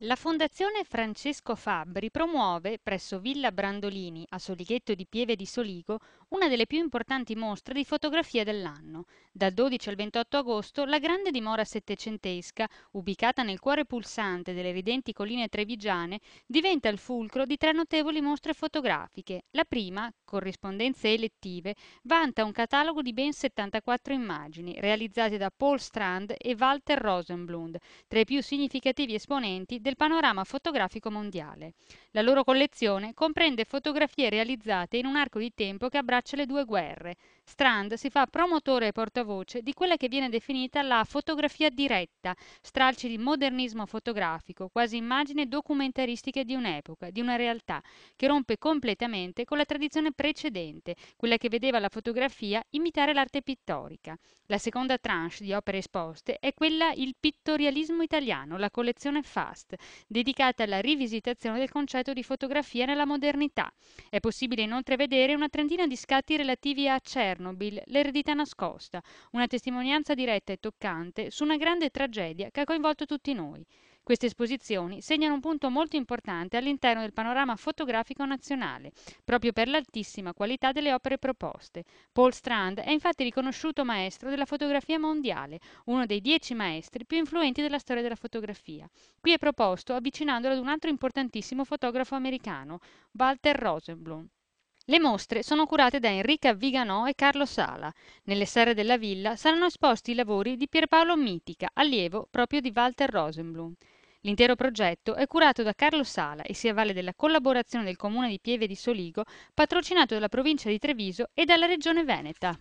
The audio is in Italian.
La Fondazione Francesco Fabbri promuove, presso Villa Brandolini a Solighetto di Pieve di Soligo, una delle più importanti mostre di fotografia dell'anno. Dal 12 al 28 agosto, la grande dimora settecentesca, ubicata nel cuore pulsante delle ridenti colline trevigiane, diventa il fulcro di tre notevoli mostre fotografiche. La prima, Corrispondenze elettive, vanta un catalogo di ben 74 immagini, realizzate da Paul Strand e Walter Rosenblund, tra i più significativi esponenti del panorama fotografico mondiale. La loro collezione comprende fotografie realizzate in un arco di tempo che abbraccia le due guerre. Strand si fa promotore e portavoce di quella che viene definita la fotografia diretta, stralci di modernismo fotografico, quasi immagini documentaristiche di un'epoca, di una realtà, che rompe completamente con la tradizione precedente, quella che vedeva la fotografia imitare l'arte pittorica. La seconda tranche di opere esposte è quella Il pittorialismo italiano, la collezione FAST, dedicata alla rivisitazione del concetto di fotografia nella modernità. È possibile inoltre vedere una trentina di scatti relativi a Chernobyl, l'eredità nascosta, una testimonianza diretta e toccante su una grande tragedia che ha coinvolto tutti noi. Queste esposizioni segnano un punto molto importante all'interno del panorama fotografico nazionale, proprio per l'altissima qualità delle opere proposte. Paul Strand è infatti riconosciuto maestro della fotografia mondiale, uno dei dieci maestri più influenti della storia della fotografia. Qui è proposto avvicinandolo ad un altro importantissimo fotografo americano, Walter Rosenblum. Le mostre sono curate da Enrica Viganò e Carlo Sala. Nelle serre della villa saranno esposti i lavori di Pierpaolo Mitica, allievo proprio di Walter Rosenblum. L'intero progetto è curato da Carlo Sala e si avvale della collaborazione del Comune di Pieve di Soligo, patrocinato dalla provincia di Treviso e dalla Regione Veneta.